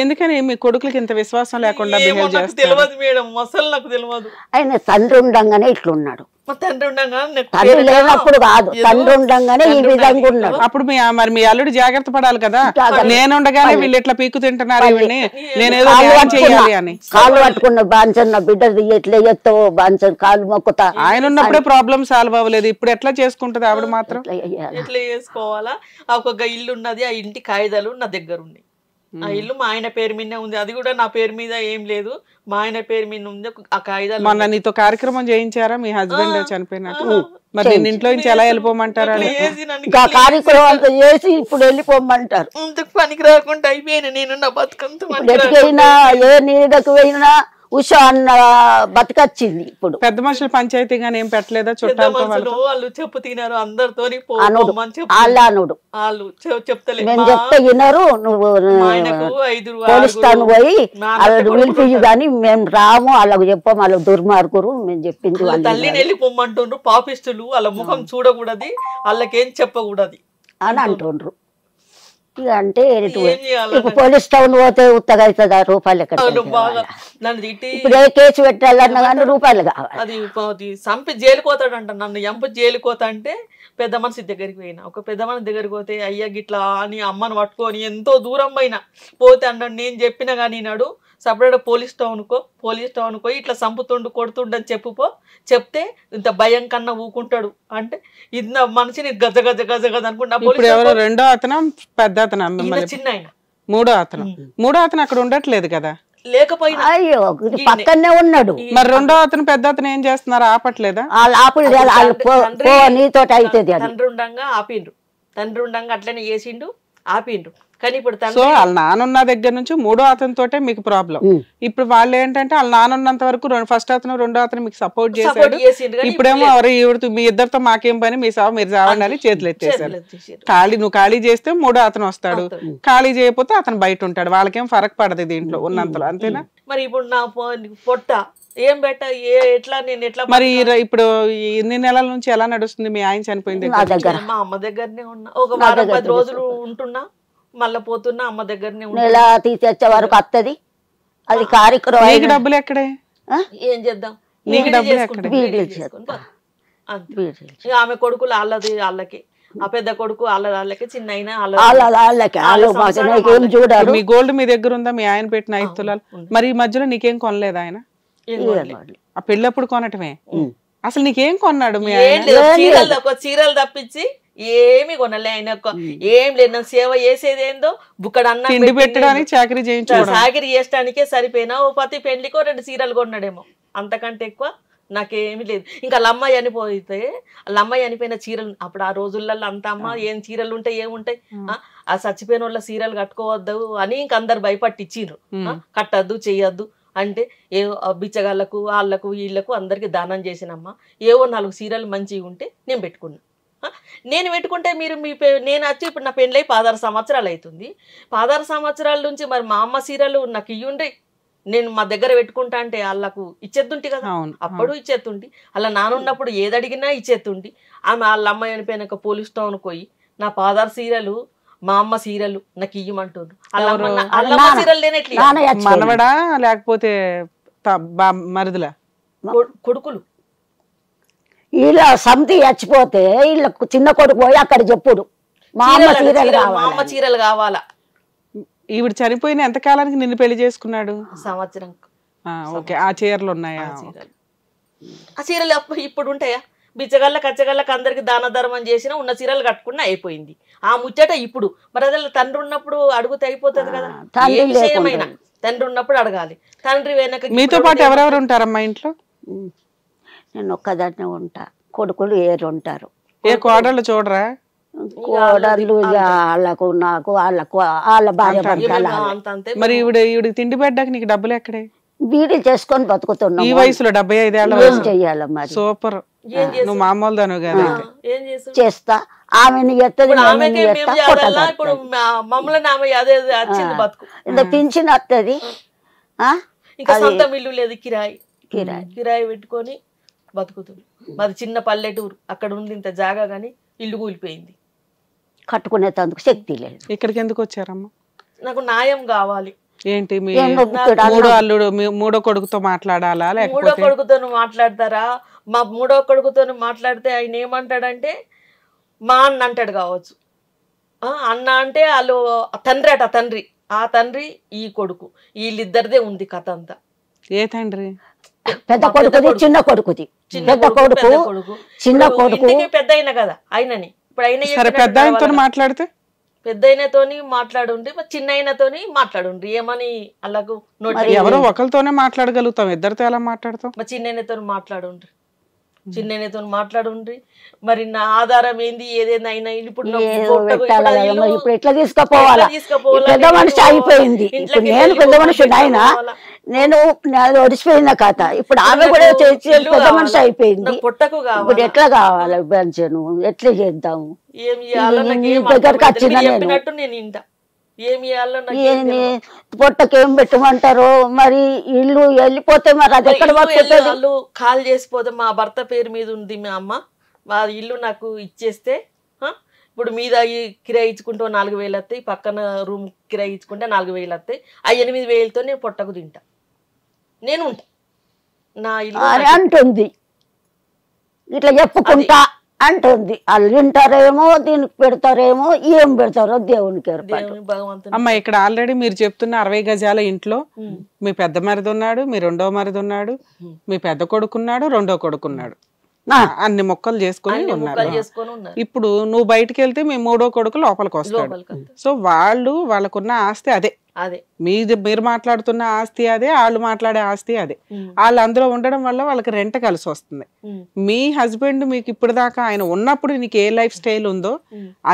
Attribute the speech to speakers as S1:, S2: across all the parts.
S1: ఎందుకని మీ కొడుకులకి ఇంత విశ్వాసం లేకుండా తెలియదు
S2: నాకు తెలియదు
S1: ఆయన తండ్రి ఉండంగానే ఇట్లున్నాడు
S2: తండ్రి లేనప్పుడు కాదు తండ్రి ఈ విధంగా
S1: ఉన్నాడు అప్పుడు మీ మరి మీ అల్లుడు జాగ్రత్త పడాలి కదా నేను ఉండగానే వీళ్ళు ఇట్లా పీక్కు తింటున్నారు ఇవన్నీ నేనేదో చేయాలి అని కాలు
S3: పట్టుకున్న బాంచన్ నా ఎట్లా ఎత్తో బాంచన్ కాలు మొక్కుతా ఆయన ఉన్నప్పుడే ప్రాబ్లం సాల్వ్ అవ్వలేదు ఇప్పుడు ఎట్లా చేసుకుంటది ఆవిడ మాత్రం
S2: ఎట్లా చేసుకోవాలా ఒక ఇల్లు ఉన్నది ఆ ఇంటి కాయిదాలు నా దగ్గర ఉన్నాయి ఆ ఇల్లు మా ఆయన పేరు మీద ఉంది అది కూడా నా పేరు మీద ఏం లేదు మా ఆయన పేరు మీద ఉంది ఆ కాగితాలు మొన్న నీతో
S1: కార్యక్రమం చేయించారా మీ హస్బెండ్ చనిపోయినట్టు మరి నేను ఇంట్లో నుంచి ఎలా వెళ్ళిపోమంటారా
S3: కార్యక్రమం చేసి ఇప్పుడు వెళ్ళిపోమంటారు
S2: పనికి రాకుండా అయిపోయిన నేను నా బతుకంతో ఏ
S3: నీడకు పోయినా ఉష అన్న బతికొచ్చింది ఇప్పుడు పెద్ద మనుషుల
S1: పంచాయతీ గానీ ఏం పెట్టలేదా చుట్టాలు
S2: వాళ్ళు చెప్పు తినారు అందరితో అనుడు అనుడు వాళ్ళు చెప్తలేదు నేను చెప్తే
S3: వినరు నువ్వు
S2: పోలిస్తాను పోయి వాళ్ళు
S3: కానీ మేము రాము వాళ్ళకు చెప్పాం వాళ్ళ దుర్మార్గురు మేము చెప్పింది తల్లిని
S2: వెళ్ళి పొమ్మంటుండ్రు పాపిస్తులు వాళ్ళ ముఖం చూడకూడదు వాళ్ళకేం చెప్పకూడదు అని అంటుండ్రు
S3: అంటే ఇప్పుడు పోలీస్ టౌన్ పోతే ఉత్తగా అవుతుందా రూపాయలు ఎక్కడ
S2: ఇప్పుడు ఏ కేసు పెట్టాలన్నా కానీ రూపాయలు కావాలి అది సంపి జైలు కోతాడంట నన్ను ఎంప జైలు కోతా అంటే పెద్ద మనిషి దగ్గరికి పోయినా ఒక పెద్ద మనిషి దగ్గరికి పోతే అయ్యా గిట్లా అని అమ్మను పట్టుకొని ఎంతో దూరం పోయినా పోతే అన్నాడు నేను చెప్పినా కానీ నాడు సపరేట్ పోలీస్ టౌన్కో పోలీస్ టౌన్కో ఇట్లా చంపుతుండు కొడుతుండని చెప్పుపో చెప్తే ఇంత భయం కన్నా ఊకుంటాడు అంటే ఇంత మనిషిని గజ గజ గజ గజ అనుకుంటున్నా
S1: రెండో అతను పెద్ద అతను చిన్న ఆయన మూడో అతను మూడో అతను అక్కడ ఉండట్లేదు కదా
S2: లేకపోయినా పక్కనే ఉన్నాడు మరి రెండో
S1: అతను పెద్ద అతను ఏం చేస్తున్నారు ఆపట్లేదా తండ్రి
S2: ఉండగా ఆపిండ్రు తండ్రి ఉండగా అట్లనే చేసిండు ఆపిండ్రు కానీ ఇప్పుడు సో వాళ్ళ
S1: నానున్న దగ్గర నుంచి మూడో తోటే మీకు ప్రాబ్లం ఇప్పుడు వాళ్ళు ఏంటంటే వాళ్ళ నానున్నంత వరకు ఫస్ట్ అతను రెండో అతను మీకు సపోర్ట్ చేశాడు ఇప్పుడేమో ఎవరు ఇవిడు మీ ఇద్దరితో మాకేం పని మీ సభ మీరు చావండి అని చేతులు ఎత్తేసారు ఖాళీ నువ్వు ఖాళీ చేస్తే మూడో అతను వస్తాడు ఖాళీ చేయకపోతే అతను బయట ఉంటాడు వాళ్ళకేం ఫరక్ పడదు దీంట్లో ఉన్నంతలో అంతేనా
S2: మరి ఇప్పుడు నా పొట్ట ఏం బెట్ట ఏ ఎట్లా నేను ఎట్లా మరి
S1: ఇప్పుడు ఎన్ని నెలల నుంచి ఎలా నడుస్తుంది మీ ఆయన చనిపోయింది
S2: మా అమ్మ దగ్గరనే ఉన్నా ఒక వారం పది రోజులు ఉంటున్నా మళ్ళీ పోతున్నా అమ్మ దగ్గరనే నెల తీసేచ్చే వరకు
S3: అత్తది అది కార్యక్రమం డబ్బులు ఎక్కడే
S2: ఏం చేద్దాం ఆమె కొడుకులు వాళ్ళది వాళ్ళకి ఆ పెద్ద కొడుకు వాళ్ళకి చిన్న మీ
S1: గోల్డ్ మీ దగ్గర ఉందా మీ ఆయన పెట్టిన ఐదు తులాలు మరి ఈ మధ్యలో నీకేం కొనలేదు ఆయన ఆ పెళ్ళప్పుడు కొనటమే అసలు నీకేం కొన్నాడు మీ
S2: చీరలు తప్పించి ఏమి కొనలే ఆయన ఏం లేదు నాకు సేవ చేసేదేందో బుక్కడ అన్న
S1: చాకరీ చేయించు చాకరీ
S2: చేయడానికే సరిపోయినా ఓ పతి పెళ్లికో రెండు సీరలు కొన్నాడేమో అంతకంటే ఎక్కువ నాకేమీ లేదు ఇంకా అమ్మ చనిపోతే అమ్మ చనిపోయిన చీరలు అప్పుడు ఆ రోజులలో అంత అమ్మ ఏం చీరలు ఉంటాయి ఏముంటాయి ఆ చచ్చిపోయిన వాళ్ళ చీరలు కట్టుకోవద్దు అని ఇంక అందరు భయపట్టిచ్చిండ్రు కట్టద్దు చేయొద్దు అంటే ఏ బిచ్చగాళ్ళకు వాళ్ళకు వీళ్ళకు అందరికి దానం చేసినమ్మ ఏవో నాలుగు చీరలు మంచివి ఉంటే నేను పెట్టుకున్నా నేను పెట్టుకుంటే మీరు మీ నేను వచ్చి ఇప్పుడు నా పెళ్ళి పాదార సంవత్సరాలు అవుతుంది పాదార సంవత్సరాల నుంచి మరి మా అమ్మ సీరలు నాకు ఇయ్యుండే నేను మా దగ్గర పెట్టుకుంటా అంటే వాళ్ళకు ఇచ్చేద్దుంటి కదా అప్పుడు ఇచ్చేస్తుంటి అలా నానున్నప్పుడు ఏది అడిగినా ఇచ్చేస్తుంటి ఆమె వాళ్ళ అమ్మాయి ఒక పోలీస్ టౌన్ పోయి నా పాదార్ సీరలు మా అమ్మ సీరలు నాకు ఇయ్యమంటుండ్రు అలా సీరలు లేనట్లు
S1: లేకపోతే కొడుకులు
S3: ఇలా సమితి చచ్చిపోతే ఇళ్ళ చిన్న కొడుకు పోయి అక్కడ చెప్పుడు
S2: మా అమ్మ చీరలు కావాలి చీరలు కావాలా
S1: ఈవిడ చనిపోయిన ఎంత కాలానికి నిన్ను పెళ్లి
S2: చేసుకున్నాడు సంవత్సరం
S1: ఓకే ఆ చీరలు ఉన్నాయా
S2: ఆ చీరలు ఇప్పుడు ఉంటాయా బిచ్చగల్ల కచ్చగల్లకి అందరికి దాన ధర్మం చేసినా ఉన్న చీరలు కట్టుకున్నా అయిపోయింది ఆ ముచ్చట ఇప్పుడు మరి అదే తండ్రి ఉన్నప్పుడు అడుగుతే అయిపోతుంది కదా విషయమైనా తండ్రి ఉన్నప్పుడు అడగాలి తండ్రి వెనక మీతో పాటు ఎవరెవరు
S3: ఉంటారమ్మా ఇంట్లో నేను ఒక్కదాన్ని ఉంటా కొడుకులు ఏరు ఉంటారు ఏ కోడళ్ళు చూడరా కోడళ్ళు వాళ్ళకు నాకు వాళ్ళకు వాళ్ళ భార్య మరి తిండి పెట్టడానికి నీకు డబ్బులు ఎక్కడే వీడి చేసుకొని బతుకుతున్నా ఈ వయసులో డెబ్బై ఐదేళ్ళ ఏం చెయ్యాలి మరి సూపర్ నువ్వు మామూలు దాను కదా చేస్తా ఆమెను ఎత్తది ఇంత పింఛన్ వస్తుంది కిరాయి కిరాయి
S2: కిరాయి పెట్టుకొని బతుకుతుంది మాది చిన్న పల్లెటూరు అక్కడ ఉంది ఇంత జాగా కానీ ఇల్లు కూలిపోయింది
S3: తందుకు శక్తి లేదు ఇక్కడికి ఎందుకు వచ్చారమ్మా
S2: నాకు న్యాయం కావాలి ఏంటి మూడో అల్లుడు
S1: మూడో కొడుకుతో మాట్లాడాలా
S3: మూడో
S2: కొడుకుతో మాట్లాడతారా మా మూడో కొడుకుతో మాట్లాడితే ఆయన ఏమంటాడంటే మా అన్న అంటాడు కావచ్చు అన్న అంటే వాళ్ళు తండ్రి అట తండ్రి ఆ తండ్రి ఈ కొడుకు వీళ్ళిద్దరిదే ఉంది కథ అంతా ఏ తండ్రి
S3: పెద్ద కొడుకుది చిన్న కొడుకుది పెద్ద కొడుకు చిన్న కొడుకు
S2: పెద్ద అయిన కదా ఆయనని ఇప్పుడు అయిన పెద్ద మాట్లాడితే పెద్ద అయినతోని మాట్లాడుండ్రి చిన్న అయినతోని మాట్లాడుండ్రి ఏమని అలాగూ ఎవరో
S1: ఒకరితోనే మాట్లాడగలుగుతాం ఇద్దరితో ఎలా మాట్లాడతాం మా
S2: చిన్న అయినతో మాట్లాడుండ్రి చిన్న అయినతో మాట్లాడుండ్రి మరి నా ఆధారం ఏంది ఏదైనా అయినా ఇప్పుడు
S3: ఇప్పుడు ఎట్లా తీసుకుపోవాలా పెద్ద మనిషి అయిపోయింది నేను పెద్ద మనిషి ఆయన నేను నాది ఒడిసిపోయింది ఖాతా ఇప్పుడు ఆమె కూడా చేసి కొత్త మనిషి అయిపోయింది ఇప్పుడు ఎట్లా కావాలి పెన్షన్ ఎట్లా చేద్దాము
S2: దగ్గరకు వచ్చిన
S3: పొట్టకు ఏం పెట్టమంటారు మరి ఇల్లు వెళ్ళిపోతే మరి అది ఎక్కడ వాళ్ళు
S2: కాల్ చేసిపోతే మా భర్త పేరు మీద ఉంది మా అమ్మ మా ఇల్లు నాకు ఇచ్చేస్తే ఇప్పుడు మీద కిరాయి ఇచ్చుకుంటే నాలుగు వేలు వస్తాయి పక్కన రూమ్ కిరాయి ఇచ్చుకుంటే నాలుగు వేలు వస్తాయి ఆ ఎనిమిది వేలతో నేను పొట్టకు తింటా నేను
S3: అంటుంది ఇట్లా చెప్పుకుంటా అంటుంది వాళ్ళు వింటారేమో దీనికి పెడతారేమో ఏం పెడతారో దేవునికి అమ్మ
S1: ఇక్కడ ఆల్రెడీ మీరు చెప్తున్న అరవై గజాల ఇంట్లో మీ పెద్ద మరిది ఉన్నాడు మీ రెండో మరిది ఉన్నాడు మీ పెద్ద కొడుకున్నాడు రెండో కొడుకున్నాడు అన్ని మొక్కలు చేసుకొని ఉన్నారు ఇప్పుడు నువ్వు బయటకు వెళ్తే మీ మూడో కొడుకు లోపలికి వస్తాడు సో వాళ్ళు వాళ్ళకున్న ఆస్తి అదే మీది మీరు మాట్లాడుతున్న ఆస్తి అదే వాళ్ళు మాట్లాడే ఆస్తి అదే వాళ్ళు అందులో ఉండడం వల్ల వాళ్ళకి రెంట్ కలిసి వస్తుంది మీ హస్బెండ్ మీకు ఇప్పుడు దాకా ఆయన ఉన్నప్పుడు నీకు ఏ లైఫ్ స్టైల్ ఉందో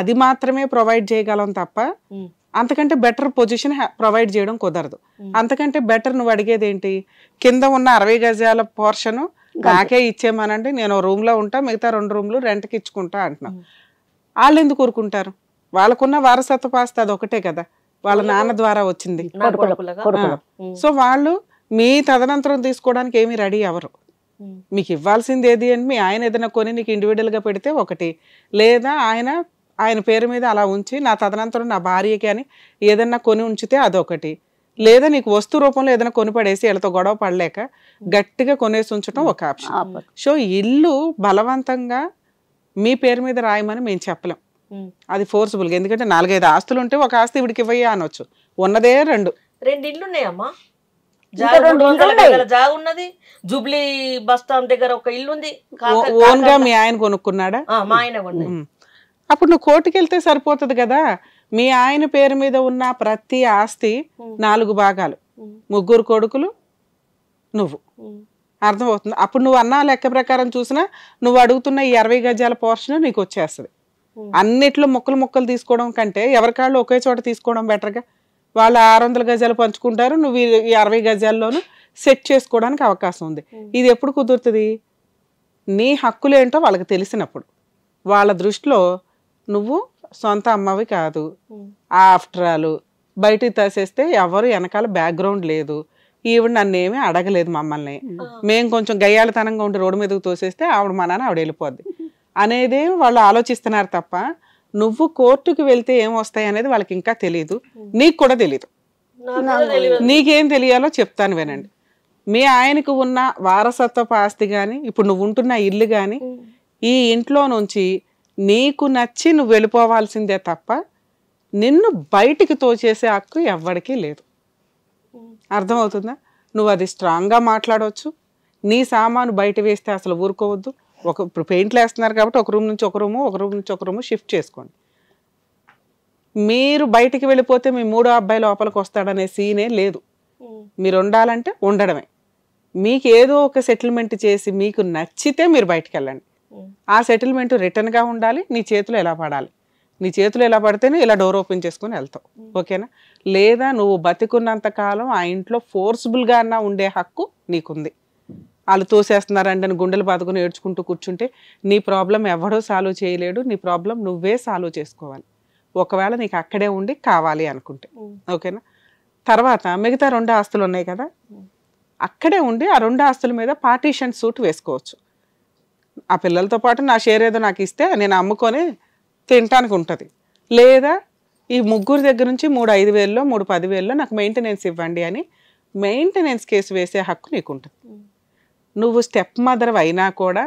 S1: అది మాత్రమే ప్రొవైడ్ చేయగలం తప్ప అంతకంటే బెటర్ పొజిషన్ ప్రొవైడ్ చేయడం కుదరదు అంతకంటే బెటర్ నువ్వు అడిగేది ఏంటి కింద ఉన్న అరవై గజాల పోర్షను నాకే ఇచ్చేయమనండి నేను రూమ్ లో ఉంటా మిగతా రెండు రూమ్లు రెంట్కి ఇచ్చుకుంటా అంటున్నా వాళ్ళు ఎందుకు ఊరుకుంటారు వాళ్ళకున్న వారసత్వ పాస్త అది ఒకటే కదా వాళ్ళ నాన్న ద్వారా వచ్చింది సో వాళ్ళు మీ తదనంతరం తీసుకోవడానికి ఏమి రెడీ అవ్వరు మీకు ఇవ్వాల్సింది ఏది అని మీ ఆయన ఏదైనా కొని నీకు గా పెడితే ఒకటి లేదా ఆయన ఆయన పేరు మీద అలా ఉంచి నా తదనంతరం నా భార్యకి అని ఏదన్నా కొని ఉంచితే అదొకటి లేదా నీకు వస్తు రూపంలో ఏదైనా కొనిపడేసి వీళ్ళతో గొడవ పడలేక గట్టిగా కొనేసి ఉంచడం ఒక ఆప్షన్ సో ఇల్లు బలవంతంగా మీ పేరు మీద రాయమని మేము చెప్పలేం అది గా ఎందుకంటే నాలుగైదు ఆస్తులు ఉంటే ఒక ఆస్తి ఇవిడికి ఇవ్వయ్యా అనొచ్చు ఉన్నదే రెండు
S2: రెండు ఇల్లు ఉన్నాయమ్మా ఉన్నది జూబ్లీ బస్ స్టాండ్ దగ్గర ఒక ఇల్లు ఉంది ఓన్ గా మీ ఆయన
S1: కొనుక్కున్నాడా మా ఆయన అప్పుడు నువ్వు కోర్టుకి వెళ్తే సరిపోతుంది కదా మీ ఆయన పేరు మీద ఉన్న ప్రతి ఆస్తి నాలుగు భాగాలు ముగ్గురు కొడుకులు నువ్వు అర్థమవుతుంది అప్పుడు నువ్వు అన్నా లెక్క ప్రకారం చూసినా నువ్వు అడుగుతున్న ఈ అరవై గజాల పోర్షన్ నీకు వచ్చేస్తుంది అన్నిట్లో మొక్కలు మొక్కలు తీసుకోవడం కంటే ఎవరికాళ్ళు ఒకే చోట తీసుకోవడం బెటర్గా వాళ్ళు ఆరు వందల గజాలు పంచుకుంటారు నువ్వు ఈ అరవై గజాల్లోనూ సెట్ చేసుకోవడానికి అవకాశం ఉంది ఇది ఎప్పుడు కుదురుతుంది నీ హక్కులేంటో వాళ్ళకి తెలిసినప్పుడు వాళ్ళ దృష్టిలో నువ్వు సొంత అమ్మవి కాదు ఆఫ్టర్ ఆల్ బయటికి తసేస్తే ఎవరు వెనకాల బ్యాక్గ్రౌండ్ లేదు ఈవిడ నన్ను ఏమీ అడగలేదు మమ్మల్ని మేము కొంచెం గయ్యాలతనంగా ఉండి రోడ్డు మీదకు తోసేస్తే ఆవిడ మా నాన్న ఆవిడ వెళ్ళిపోద్ది అనేది వాళ్ళు ఆలోచిస్తున్నారు తప్ప నువ్వు కోర్టుకి వెళ్తే ఏం వస్తాయి అనేది వాళ్ళకి ఇంకా తెలియదు నీకు కూడా తెలియదు నీకేం తెలియాలో చెప్తాను వినండి మీ ఆయనకు ఉన్న వారసత్వ ఆస్తి కానీ ఇప్పుడు నువ్వు ఉంటున్న ఇల్లు కానీ ఈ ఇంట్లో నుంచి నీకు నచ్చి నువ్వు వెళ్ళిపోవాల్సిందే తప్ప నిన్ను బయటికి తోచేసే హక్కు ఎవ్వడికీ లేదు అర్థమవుతుందా నువ్వు అది స్ట్రాంగ్గా మాట్లాడవచ్చు నీ సామాను బయట వేస్తే అసలు ఊరుకోవద్దు ఒక ఇప్పుడు పెయింట్లు వేస్తున్నారు కాబట్టి ఒక రూమ్ నుంచి ఒక రూము ఒక రూమ్ నుంచి ఒక రూము షిఫ్ట్ చేసుకోండి మీరు బయటికి వెళ్ళిపోతే మీ మూడో అబ్బాయి లోపలికి వస్తాడనే సీనే లేదు మీరు ఉండాలంటే ఉండడమే మీకు ఏదో ఒక సెటిల్మెంట్ చేసి మీకు నచ్చితే మీరు బయటికి వెళ్ళండి ఆ సెటిల్మెంట్ రిటర్న్గా ఉండాలి నీ చేతిలో ఎలా పడాలి నీ చేతులు ఎలా పడితేనే ఇలా డోర్ ఓపెన్ చేసుకుని వెళ్తావు ఓకేనా లేదా నువ్వు బతికున్నంత కాలం ఆ ఇంట్లో ఫోర్స్బుల్గా అన్నా ఉండే హక్కు నీకుంది వాళ్ళు తోసేస్తున్నారండి అని గుండెలు బాదుకుని ఏడ్చుకుంటూ కూర్చుంటే నీ ప్రాబ్లం ఎవడో సాల్వ్ చేయలేడు నీ ప్రాబ్లం నువ్వే సాల్వ్ చేసుకోవాలి ఒకవేళ నీకు అక్కడే ఉండి కావాలి అనుకుంటే ఓకేనా తర్వాత మిగతా రెండు ఆస్తులు ఉన్నాయి కదా అక్కడే ఉండి ఆ రెండు ఆస్తుల మీద పార్టీషన్ సూట్ వేసుకోవచ్చు ఆ పిల్లలతో పాటు నా షేర్ ఏదో నాకు ఇస్తే నేను అమ్ముకొని తినటానికి ఉంటుంది లేదా ఈ ముగ్గురు దగ్గర నుంచి మూడు ఐదు వేల్లో మూడు పదివేల్లో నాకు మెయింటెనెన్స్ ఇవ్వండి అని మెయింటెనెన్స్ కేసు వేసే హక్కు నీకు ఉంటుంది నువ్వు స్టెప్ మదర్ అయినా కూడా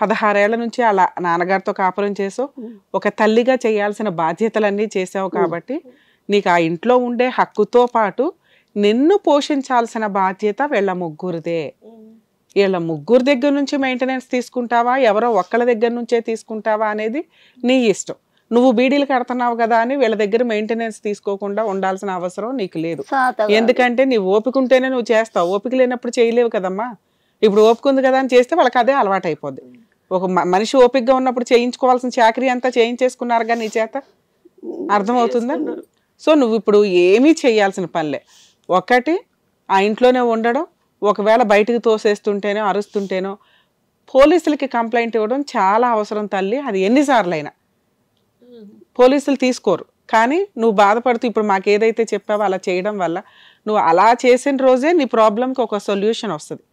S1: పదహారేళ్ల నుంచి అలా నాన్నగారితో కాపురం చేసావు ఒక తల్లిగా చేయాల్సిన బాధ్యతలన్నీ చేసావు కాబట్టి నీకు ఆ ఇంట్లో ఉండే హక్కుతో పాటు నిన్ను పోషించాల్సిన బాధ్యత వీళ్ళ ముగ్గురిదే వీళ్ళ ముగ్గురు దగ్గర నుంచి మెయింటెనెన్స్ తీసుకుంటావా ఎవరో ఒక్కళ్ళ దగ్గర నుంచే తీసుకుంటావా అనేది నీ ఇష్టం నువ్వు బీడీలు కడుతున్నావు కదా అని వీళ్ళ దగ్గర మెయింటెనెన్స్ తీసుకోకుండా ఉండాల్సిన అవసరం నీకు లేదు ఎందుకంటే నీ ఓపిక ఉంటేనే నువ్వు చేస్తావు ఓపిక లేనప్పుడు చేయలేవు కదమ్మా ఇప్పుడు ఓపిక ఉంది కదా అని చేస్తే వాళ్ళకి అదే అలవాటు అయిపోద్ది ఒక మనిషి ఓపికగా ఉన్నప్పుడు చేయించుకోవాల్సిన చాకరీ అంతా చేయించేసుకున్నారు కానీ నీ చేత అర్థమవుతుందా సో నువ్వు ఇప్పుడు ఏమీ చేయాల్సిన పనిలే ఒకటి ఆ ఇంట్లోనే ఉండడం ఒకవేళ బయటకు తోసేస్తుంటేనో అరుస్తుంటేనో పోలీసులకి కంప్లైంట్ ఇవ్వడం చాలా అవసరం తల్లి అది ఎన్నిసార్లు అయినా పోలీసులు తీసుకోరు కానీ నువ్వు బాధపడుతూ ఇప్పుడు మాకు ఏదైతే చెప్పావో అలా చేయడం వల్ల నువ్వు అలా చేసిన రోజే నీ ప్రాబ్లంకి ఒక సొల్యూషన్ వస్తుంది